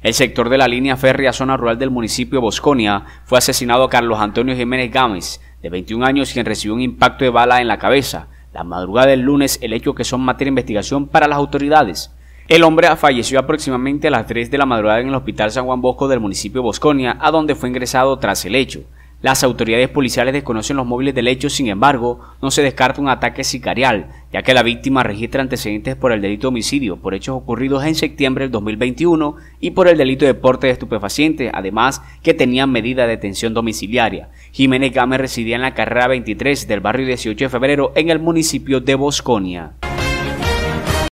El sector de la línea férrea zona rural del municipio Bosconia fue asesinado Carlos Antonio Jiménez Gámez, de 21 años, quien recibió un impacto de bala en la cabeza. La madrugada del lunes, el hecho que son materia de investigación para las autoridades. El hombre falleció aproximadamente a las 3 de la madrugada en el Hospital San Juan Bosco del municipio Bosconia, a donde fue ingresado tras el hecho. Las autoridades policiales desconocen los móviles del hecho, sin embargo, no se descarta un ataque sicarial, ya que la víctima registra antecedentes por el delito de homicidio por hechos ocurridos en septiembre del 2021 y por el delito de porte de estupefacientes, además que tenían medida de detención domiciliaria. Jiménez Gámez residía en la carrera 23 del barrio 18 de febrero en el municipio de Bosconia.